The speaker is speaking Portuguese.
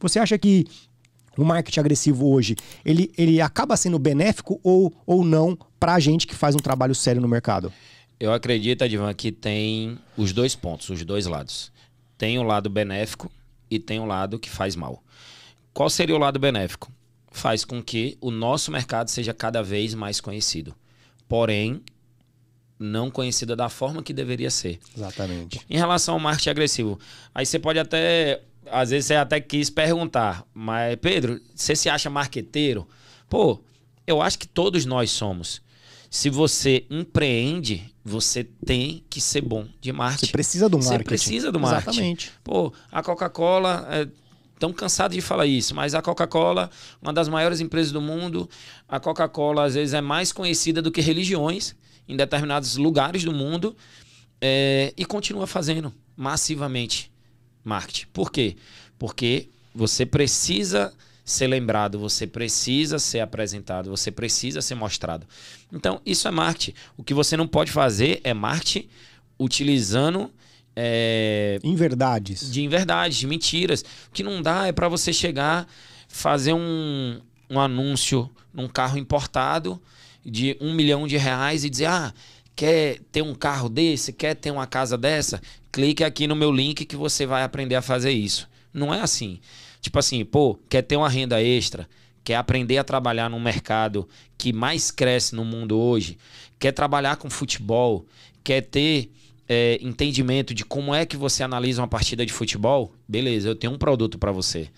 Você acha que o marketing agressivo hoje, ele, ele acaba sendo benéfico ou, ou não para a gente que faz um trabalho sério no mercado? Eu acredito, Advan, que tem os dois pontos, os dois lados. Tem o um lado benéfico e tem o um lado que faz mal. Qual seria o lado benéfico? Faz com que o nosso mercado seja cada vez mais conhecido. Porém, não conhecida da forma que deveria ser. Exatamente. Em relação ao marketing agressivo, aí você pode até às vezes você até quis perguntar, mas Pedro, você se acha marqueteiro? Pô, eu acho que todos nós somos. Se você empreende, você tem que ser bom de marketing. Você precisa do marketing. Você precisa do marketing. Exatamente. Pô, a Coca-Cola é tão cansado de falar isso, mas a Coca-Cola, uma das maiores empresas do mundo, a Coca-Cola às vezes é mais conhecida do que religiões em determinados lugares do mundo é, e continua fazendo massivamente marketing. Por quê? Porque você precisa ser lembrado, você precisa ser apresentado, você precisa ser mostrado. Então, isso é marketing. O que você não pode fazer é marketing utilizando. É, inverdades. De inverdades, de mentiras. O que não dá é para você chegar, fazer um, um anúncio num carro importado de um milhão de reais e dizer: ah, Quer ter um carro desse? Quer ter uma casa dessa? Clique aqui no meu link que você vai aprender a fazer isso. Não é assim. Tipo assim, pô, quer ter uma renda extra? Quer aprender a trabalhar num mercado que mais cresce no mundo hoje? Quer trabalhar com futebol? Quer ter é, entendimento de como é que você analisa uma partida de futebol? Beleza, eu tenho um produto para você.